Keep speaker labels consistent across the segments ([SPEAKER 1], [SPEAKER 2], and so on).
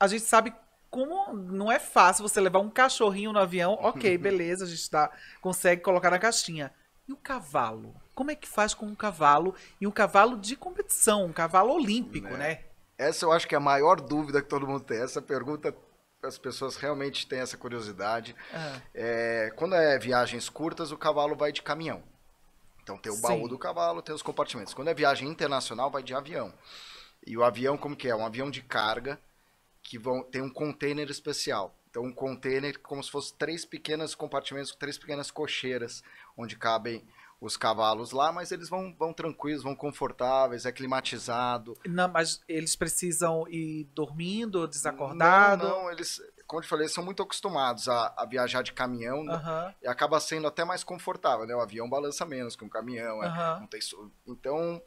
[SPEAKER 1] a gente sabe como não é fácil você levar um cachorrinho no avião, ok, uhum. beleza, a gente dá, tá, consegue colocar na caixinha. E o cavalo? Como é que faz com um cavalo? E um cavalo de competição, um cavalo olímpico, né?
[SPEAKER 2] né? Essa eu acho que é a maior dúvida que todo mundo tem. Essa pergunta, as pessoas realmente têm essa curiosidade. Ah. É, quando é viagens curtas, o cavalo vai de caminhão. Então tem o Sim. baú do cavalo, tem os compartimentos. Quando é viagem internacional, vai de avião. E o avião, como que é? Um avião de carga que vão tem um container especial. Então um container como se fosse três pequenos compartimentos, três pequenas cocheiras onde cabem os cavalos lá, mas eles vão, vão tranquilos, vão confortáveis, é climatizado. Não, mas eles precisam ir dormindo, desacordado? Não, não eles, como eu falei, são muito acostumados a, a viajar de caminhão né? e acaba sendo até mais confortável, né? O avião balança menos que um caminhão, é uh tem, então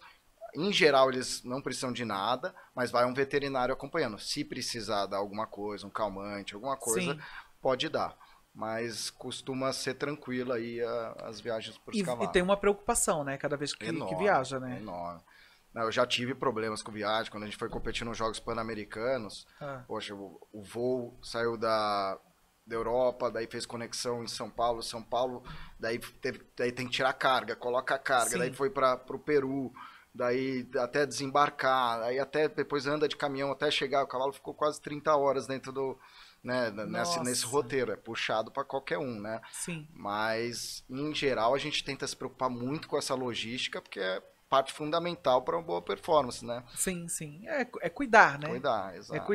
[SPEAKER 2] em geral, eles não precisam de nada, mas vai um veterinário acompanhando. Se precisar dar alguma coisa, um calmante, alguma coisa, Sim. pode dar. Mas costuma ser tranquilo aí a, as viagens por cavalos. E tem
[SPEAKER 1] uma preocupação, né? Cada
[SPEAKER 2] vez que, enorme, que viaja, né? Enorme. eu já tive problemas com viagem. Quando a gente foi competir nos Jogos Pan-Americanos, ah. poxa, o, o voo saiu da, da Europa, daí fez conexão em São Paulo, São Paulo, daí, teve, daí tem que tirar carga, coloca a carga, Sim. daí foi para o Peru, daí até desembarcar, aí até depois anda de caminhão até chegar, o cavalo ficou quase 30 horas dentro do né, nesse, nesse, roteiro, é puxado para qualquer um, né? Sim. Mas em geral a gente tenta se preocupar muito com essa logística, porque é parte fundamental para uma boa performance, né? Sim, sim. É, é cuidar, né? Cuidar, é exato. É cuidar.